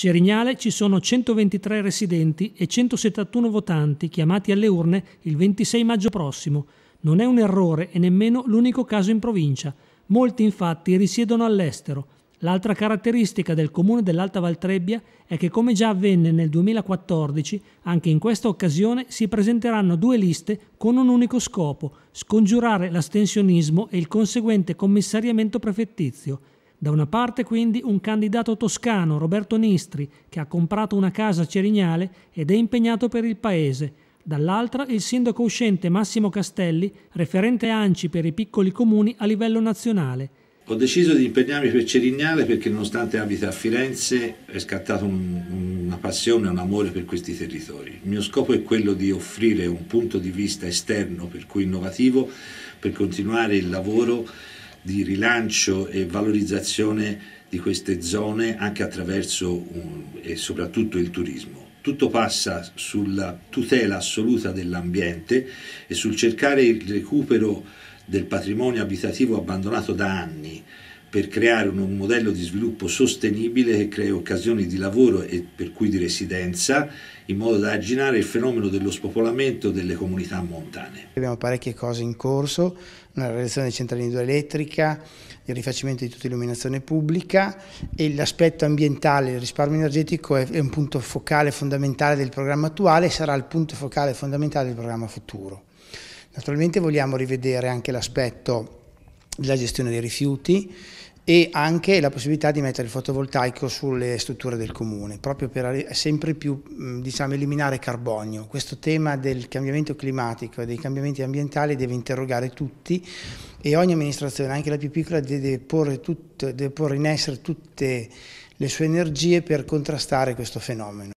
Cerignale ci sono 123 residenti e 171 votanti chiamati alle urne il 26 maggio prossimo. Non è un errore e nemmeno l'unico caso in provincia. Molti infatti risiedono all'estero. L'altra caratteristica del comune dell'Alta Valtrebbia è che come già avvenne nel 2014, anche in questa occasione si presenteranno due liste con un unico scopo, scongiurare l'astensionismo e il conseguente commissariamento prefettizio. Da una parte quindi un candidato toscano, Roberto Nistri, che ha comprato una casa a Cerignale ed è impegnato per il paese, dall'altra il sindaco uscente Massimo Castelli, referente ANCI per i piccoli comuni a livello nazionale. Ho deciso di impegnarmi per Cerignale perché nonostante abita a Firenze è scattato un, una passione, un amore per questi territori. Il mio scopo è quello di offrire un punto di vista esterno, per cui innovativo, per continuare il lavoro di rilancio e valorizzazione di queste zone anche attraverso un, e soprattutto il turismo. Tutto passa sulla tutela assoluta dell'ambiente e sul cercare il recupero del patrimonio abitativo abbandonato da anni per creare un modello di sviluppo sostenibile che crei occasioni di lavoro e per cui di residenza in modo da aggirare il fenomeno dello spopolamento delle comunità montane. Abbiamo parecchie cose in corso, una realizzazione di centrale idroelettrica, il rifacimento di tutta l'illuminazione pubblica e l'aspetto ambientale, il risparmio energetico è un punto focale fondamentale del programma attuale e sarà il punto focale fondamentale del programma futuro. Naturalmente vogliamo rivedere anche l'aspetto la gestione dei rifiuti e anche la possibilità di mettere il fotovoltaico sulle strutture del comune, proprio per sempre più diciamo, eliminare carbonio. Questo tema del cambiamento climatico e dei cambiamenti ambientali deve interrogare tutti e ogni amministrazione, anche la più piccola, deve porre, tutto, deve porre in essere tutte le sue energie per contrastare questo fenomeno.